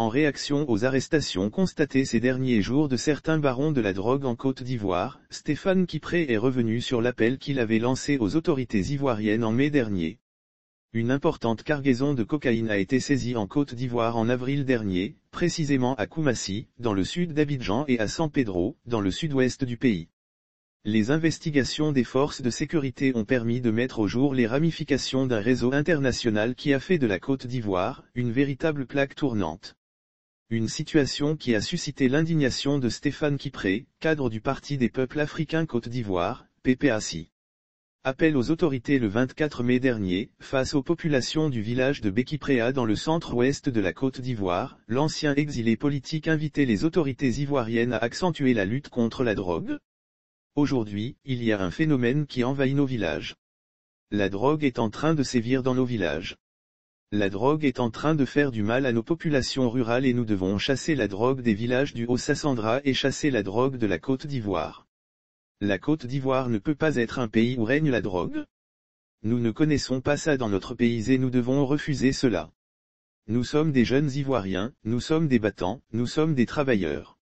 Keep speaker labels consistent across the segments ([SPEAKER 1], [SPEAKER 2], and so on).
[SPEAKER 1] en réaction aux arrestations constatées ces derniers jours de certains barons de la drogue en Côte d'Ivoire, Stéphane Kipré est revenu sur l'appel qu'il avait lancé aux autorités ivoiriennes en mai dernier. Une importante cargaison de cocaïne a été saisie en Côte d'Ivoire en avril dernier, précisément à Koumassi, dans le sud d'Abidjan et à San Pedro, dans le sud-ouest du pays. Les investigations des forces de sécurité ont permis de mettre au jour les ramifications d'un réseau international qui a fait de la Côte d'Ivoire une véritable plaque tournante. Une situation qui a suscité l'indignation de Stéphane Kipré, cadre du Parti des peuples africains Côte d'Ivoire, PPACI. Appel aux autorités le 24 mai dernier, face aux populations du village de Bekipréa dans le centre-ouest de la Côte d'Ivoire, l'ancien exilé politique invitait les autorités ivoiriennes à accentuer la lutte contre la drogue. Aujourd'hui, il y a un phénomène qui envahit nos villages. La drogue est en train de sévir dans nos villages. La drogue est en train de faire du mal à nos populations rurales et nous devons chasser la drogue des villages du Haut-Sassandra et chasser la drogue de la Côte d'Ivoire. La Côte d'Ivoire ne peut pas être un pays où règne la drogue. Nous ne connaissons pas ça dans notre pays et nous devons refuser cela. Nous sommes des jeunes Ivoiriens, nous sommes des battants, nous sommes des travailleurs.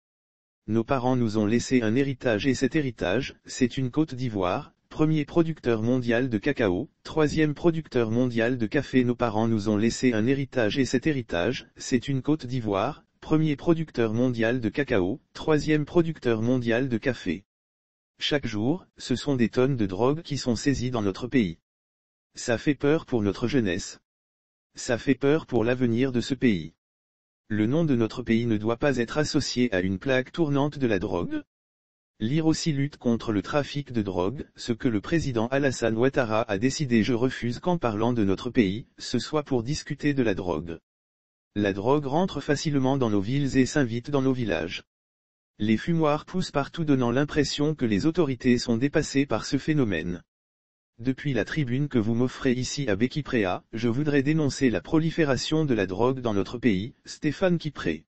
[SPEAKER 1] Nos parents nous ont laissé un héritage et cet héritage, c'est une Côte d'Ivoire, premier producteur mondial de cacao, troisième producteur mondial de café. Nos parents nous ont laissé un héritage et cet héritage, c'est une Côte d'Ivoire, premier producteur mondial de cacao, troisième producteur mondial de café. Chaque jour, ce sont des tonnes de drogues qui sont saisies dans notre pays. Ça fait peur pour notre jeunesse. Ça fait peur pour l'avenir de ce pays. Le nom de notre pays ne doit pas être associé à une plaque tournante de la drogue, Lire aussi lutte contre le trafic de drogue, ce que le président Alassane Ouattara a décidé je refuse qu'en parlant de notre pays, ce soit pour discuter de la drogue. La drogue rentre facilement dans nos villes et s'invite dans nos villages. Les fumoirs poussent partout donnant l'impression que les autorités sont dépassées par ce phénomène. Depuis la tribune que vous m'offrez ici à Béquipréa, je voudrais dénoncer la prolifération de la drogue dans notre pays, Stéphane Kipré.